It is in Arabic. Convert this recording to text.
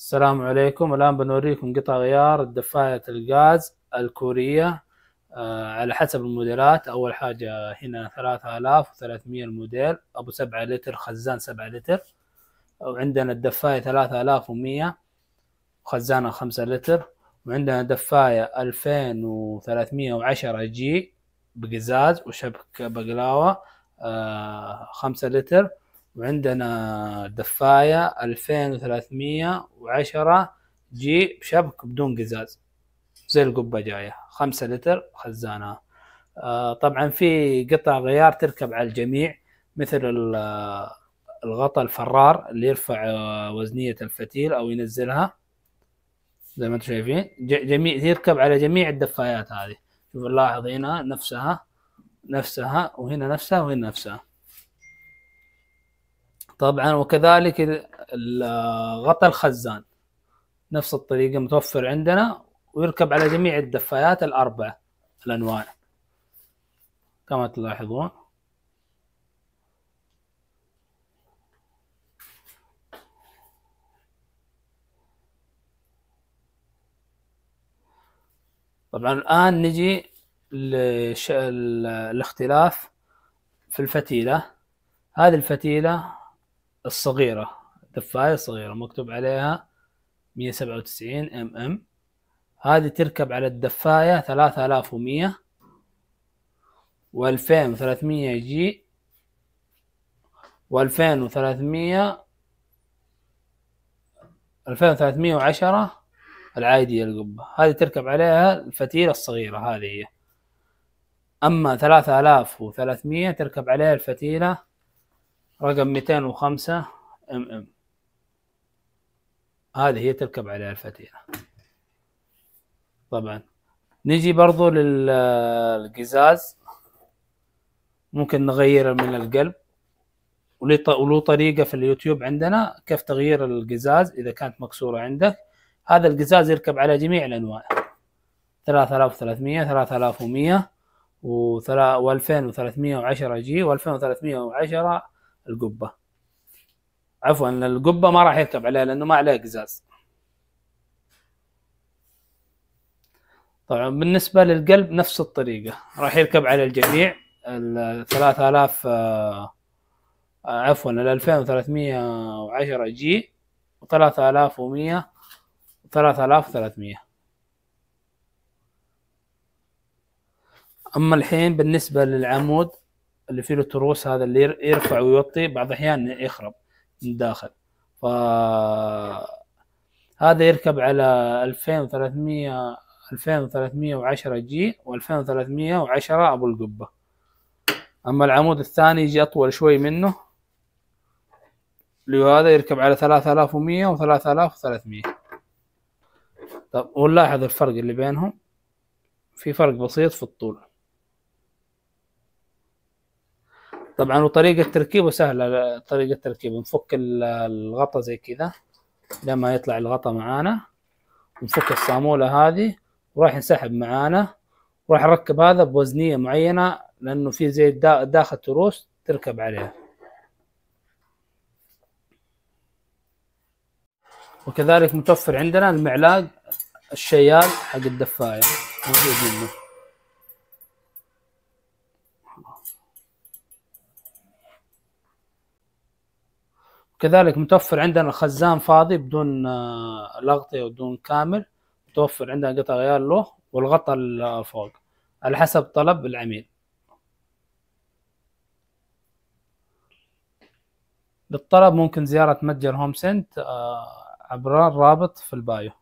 السلام عليكم الآن بنوريكم قطع غيار دفاية الغاز الكورية آه، على حسب الموديلات أول حاجة هنا 3300 الموديل أبو 7 لتر خزان 7 لتر وعندنا الدفاية 3100 خزانة 5 لتر وعندنا دفاية 2310 جي بقزاز وشبك بقلاوة 5 آه، لتر وعندنا دفاية 2310 جي بشبك بدون قزاز زي القبة جاية 5 لتر خزانها آه طبعا في قطع غيار تركب على الجميع مثل آه، الغطاء الفرار اللي يرفع آه، وزنية الفتيل أو ينزلها زي ما انتم شايفين جميع يركب على جميع الدفايات هذه شوف نلاحظ هنا نفسها نفسها وهنا نفسها وهنا نفسها طبعا وكذلك غطى الخزان نفس الطريقه متوفر عندنا ويركب على جميع الدفايات الاربعه الانواع كما تلاحظون طبعا الان نجي للاختلاف في الفتيله هذه الفتيله الصغيرة دفاية صغيرة مكتوب عليها 197 ام ام هذه تركب على الدفاية 3100 و2300 جي و2300 2310 العادية القبة هذه تركب عليها الفتيلة الصغيرة هذه هي أما 3300 تركب عليها الفتيلة رقم 205 ام ام هذه هي تركب عليها الفتيلة طبعا نجي برضو للقزاز ممكن نغير من القلب ولو طريقة في اليوتيوب عندنا كيف تغيير القزاز إذا كانت مكسورة عندك هذا القزاز يركب على جميع الأنواع 3300 3100 و 2310 جي و 2310 القبه عفوا القبه ما راح يركب عليها لانه ما عليها قزاز طبعا بالنسبه للقلب نفس الطريقه راح يركب على الجميع ال 3000 آه، عفوا ال 2310 جي و 3100 و 3300 اما الحين بالنسبه للعمود اللي فيه التروس هذا اللي يرفع ويوطي بعض الاحيان يخرب من داخل ف هذا يركب على 2300 2310 جي و2310 ابو القبه اما العمود الثاني يجي اطول شوي منه اللي هذا يركب على 3100 و3300 طب ونلاحظ الفرق اللي بينهم في فرق بسيط في الطول طبعا وطريقة تركيبه سهلة طريقة تركيبه نفك الغطا زي كذا لما يطلع الغطا معانا ونفك الصامولة هذه وراح ينسحب معانا وراح نركب هذا بوزنية معينة لأنه في زي داخل تروس تركب عليها وكذلك متوفر عندنا المعلاق الشيال حق الدفاية موجود منه كذلك متوفر عندنا الخزان فاضي بدون الأغطية آه، وبدون كامل متوفر عندنا قطع غيار له والغطاء فوق على حسب طلب العميل للطلب ممكن زيارة متجر هوم آه، سنت عبر الرابط في البايو